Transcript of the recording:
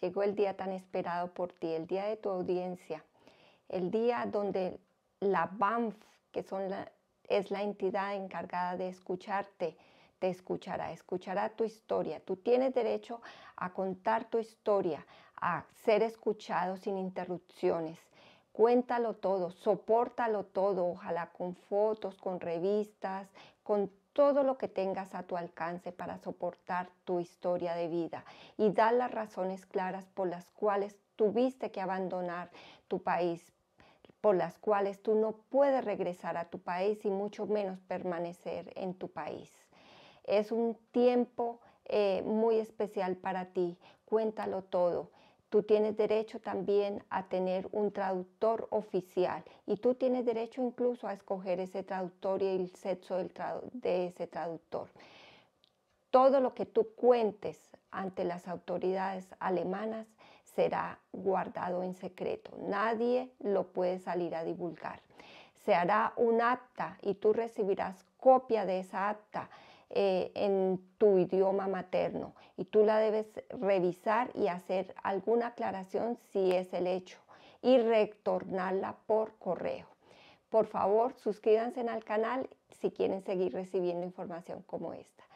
Llegó el día tan esperado por ti, el día de tu audiencia, el día donde la BAMF, que es la entidad encargada de escucharte, te escuchará, escuchará tu historia. Tú tienes derecho a contar tu historia, a ser escuchado sin interrupciones. Cuéntalo todo, soportalo todo, ojalá con fotos, con revistas, con todo lo que tengas a tu alcance para soportar tu historia de vida y da las razones claras por las cuales tuviste que abandonar tu país, por las cuales tú no puedes regresar a tu país y mucho menos permanecer en tu país. Es un tiempo eh, muy especial para ti, cuéntalo todo. Tú tienes derecho también a tener un traductor oficial y tú tienes derecho incluso a escoger ese traductor y el sexo del de ese traductor. Todo lo que tú cuentes ante las autoridades alemanas será guardado en secreto. Nadie lo puede salir a divulgar. Se hará un acta y tú recibirás copia de esa acta eh, en tu idioma materno y tú la debes revisar y hacer alguna aclaración si es el hecho y retornarla por correo. Por favor, suscríbanse al canal si quieren seguir recibiendo información como esta.